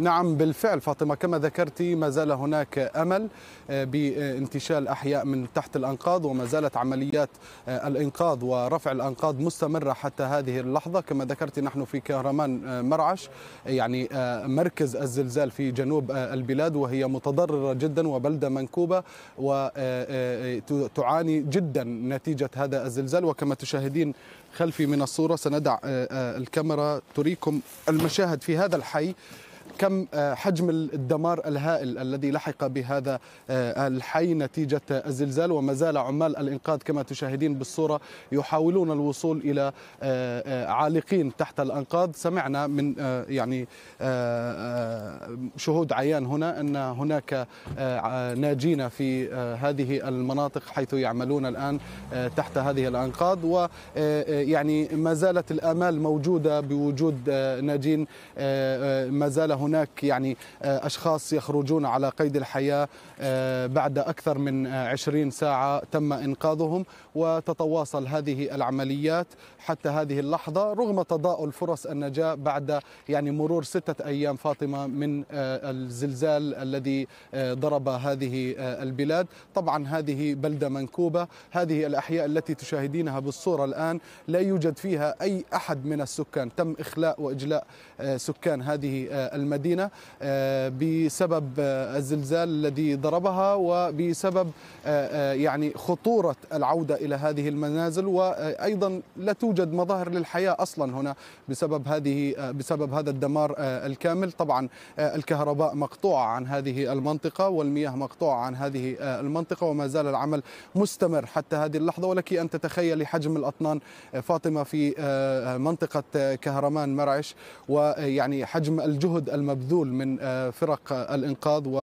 نعم بالفعل فاطمة كما ذكرتي ما زال هناك أمل آه، بانتشال أحياء من تحت الأنقاض وما زالت عمليات آه، الإنقاذ ورفع الأنقاض مستمرة حتى هذه اللحظة كما ذكرتي نحن في كهرمان آه، مرعش يعني مركز الزلزال في جنوب البلاد وهي متضررة جدا وبلدة منكوبة وتعاني جدا نتيجة هذا الزلزال وكما تشاهدين خلفي من الصورة سندع الكاميرا تريكم المشاهد في هذا الحي كم آه، حجم الدمار الهائل الذي لحق بهذا آه، الحي نتيجة الزلزال وما زال عمال الإنقاذ كما تشاهدين بالصورة يحاولون الوصول إلى آه، عالقين تحت الأنقاض سمعنا من يعني شهود عيان هنا أن هناك ناجين في هذه المناطق حيث يعملون الآن تحت هذه الأنقاض ويعني ما زالت الآمال موجودة بوجود ناجين ما زال هناك هناك يعني آه، أشخاص يخرجون على قيد الحياة آه، بعد أكثر من 20 آه، ساعة تم إنقاذهم وتتواصل هذه العمليات حتى هذه اللحظة رغم تضاؤل فرص النجاة بعد يعني مرور ستة أيام فاطمة من الزلزال الذي ضرب هذه البلاد طبعا هذه بلدة منكوبة هذه الأحياء التي تشاهدينها بالصورة الآن لا يوجد فيها أي أحد من السكان تم إخلاء وإجلاء سكان هذه المدينة المدينة آه، بسبب آه، الزلزال الذي ضربها وبسبب آه، يعني خطورة العودة إلى هذه المنازل وأيضا لا توجد مظاهر للحياة أصلا هنا بسبب هذه بسبب هذا الدمار الكامل طبعا الكهرباء مقطوعة عن هذه المنطقة والمياه مقطوعة عن هذه المنطقة وما زال العمل مستمر حتى هذه اللحظة ولك أن تتخيلي حجم الأطنان فاطمة في منطقة كهرمان مرعش ويعني حجم الجهد الم مبذول من آه، فرق الإنقاذ و